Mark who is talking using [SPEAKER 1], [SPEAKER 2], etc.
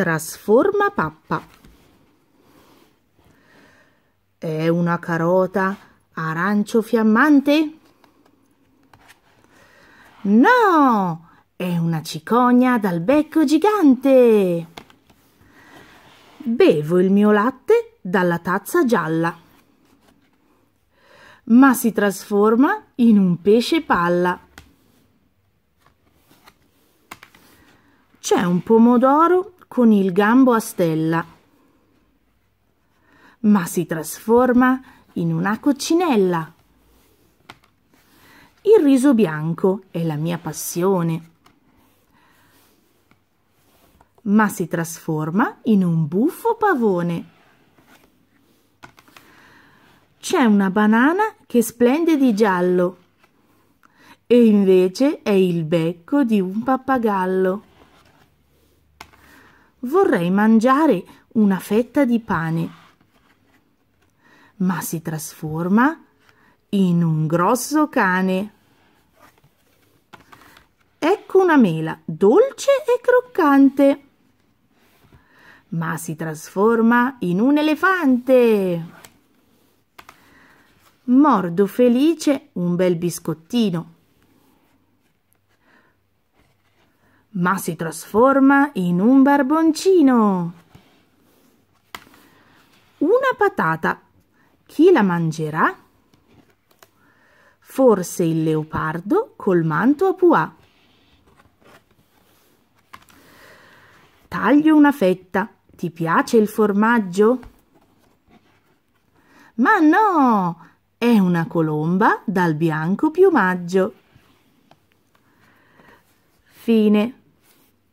[SPEAKER 1] trasforma pappa. È una carota arancio fiammante? No, è una cicogna dal becco gigante. Bevo il mio latte dalla tazza gialla, ma si trasforma in un pesce palla. C'è un pomodoro con il gambo a stella, ma si trasforma in una coccinella. Il riso bianco è la mia passione, ma si trasforma in un buffo pavone. C'è una banana che splende di giallo e invece è il becco di un pappagallo vorrei mangiare una fetta di pane, ma si trasforma in un grosso cane. Ecco una mela dolce e croccante, ma si trasforma in un elefante. Mordo felice un bel biscottino ma si trasforma in un barboncino. Una patata. Chi la mangerà? Forse il leopardo col manto a puà. Taglio una fetta. Ti piace il formaggio? Ma no! È una colomba dal bianco piumaggio. Fine.